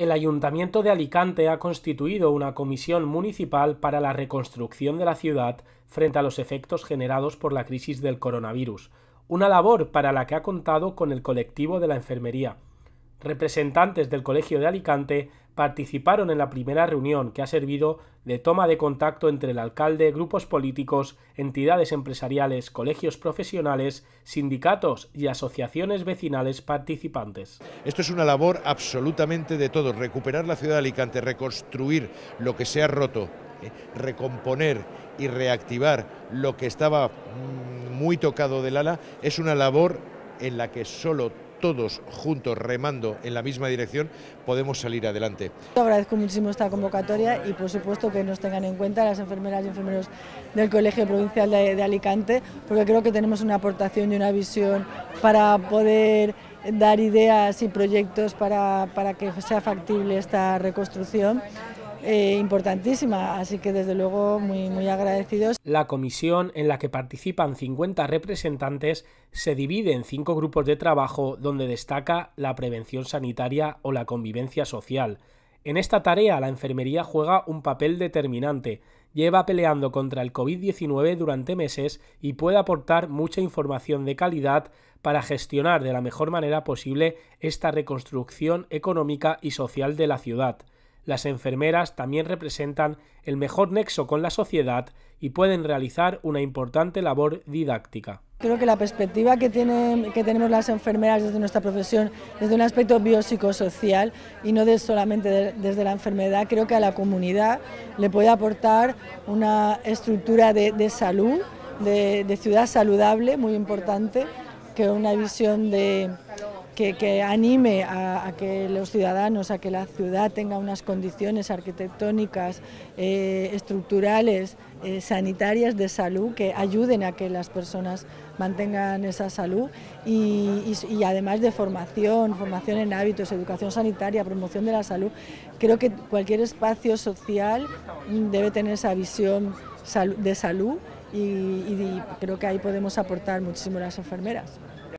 el Ayuntamiento de Alicante ha constituido una comisión municipal para la reconstrucción de la ciudad frente a los efectos generados por la crisis del coronavirus, una labor para la que ha contado con el colectivo de la enfermería, representantes del Colegio de Alicante participaron en la primera reunión que ha servido de toma de contacto entre el alcalde, grupos políticos, entidades empresariales, colegios profesionales, sindicatos y asociaciones vecinales participantes. Esto es una labor absolutamente de todos, recuperar la ciudad de Alicante, reconstruir lo que se ha roto, ¿eh? recomponer y reactivar lo que estaba mm, muy tocado del ala, es una labor en la que solo todos juntos remando en la misma dirección, podemos salir adelante. Agradezco muchísimo esta convocatoria y por supuesto que nos tengan en cuenta las enfermeras y enfermeros del Colegio Provincial de, Alicante, porque creo que tenemos una aportación y una visión para poder dar ideas y proyectos para, para que sea factible esta reconstrucción. Eh, importantísima, así que desde luego muy, muy agradecidos. La comisión, en la que participan 50 representantes, se divide en cinco grupos de trabajo donde destaca la prevención sanitaria o la convivencia social. En esta tarea la enfermería juega un papel determinante, lleva peleando contra el COVID-19 durante meses y puede aportar mucha información de calidad para gestionar de la mejor manera posible esta reconstrucción económica y social de la ciudad. Las enfermeras también representan el mejor nexo con la sociedad y pueden realizar una importante labor didáctica. Creo que la perspectiva que, tenemos las enfermeras desde nuestra profesión, desde un aspecto biopsicosocial y no solamente desde la enfermedad, creo que a la comunidad le puede aportar una estructura de, de salud, de ciudad saludable, muy importante, que una visión de que, anime a, que los ciudadanos, a que la ciudad tenga unas condiciones arquitectónicas, eh, estructurales, eh, sanitarias, de salud, que ayuden a que las personas mantengan esa salud y, además de formación, formación en hábitos, educación sanitaria, promoción de la salud. Creo que cualquier espacio social debe tener esa visión de salud y, y creo que ahí podemos aportar muchísimo las enfermeras.